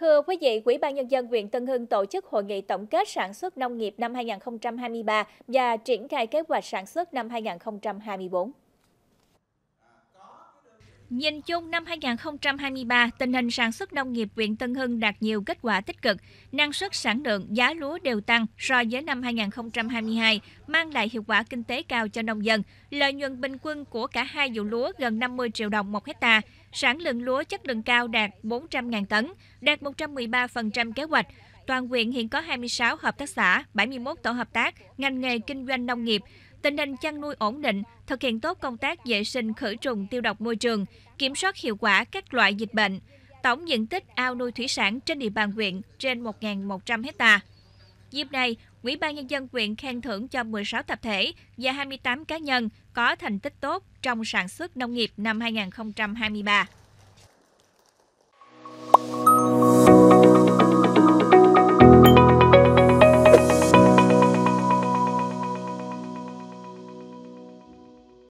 Thưa quý vị, Quỹ ban Nhân dân huyện Tân Hưng tổ chức hội nghị tổng kết sản xuất nông nghiệp năm 2023 và triển khai kế hoạch sản xuất năm 2024. Nhìn chung năm 2023, tình hình sản xuất nông nghiệp huyện Tân Hưng đạt nhiều kết quả tích cực. Năng suất sản lượng, giá lúa đều tăng so với năm 2022, mang lại hiệu quả kinh tế cao cho nông dân. Lợi nhuận bình quân của cả hai vụ lúa gần 50 triệu đồng một hecta. Sản lượng lúa chất lượng cao đạt 400.000 tấn, đạt 113% kế hoạch. Toàn huyện hiện có 26 hợp tác xã, 71 tổ hợp tác, ngành nghề kinh doanh nông nghiệp. Tình hình chăn nuôi ổn định, thực hiện tốt công tác vệ sinh khử trùng tiêu độc môi trường, kiểm soát hiệu quả các loại dịch bệnh. Tổng diện tích ao nuôi thủy sản trên địa bàn huyện trên 1.100 hecta. Dịp này, Ủy ban Nhân dân huyện khen thưởng cho 16 tập thể và 28 cá nhân có thành tích tốt trong sản xuất nông nghiệp năm 2023.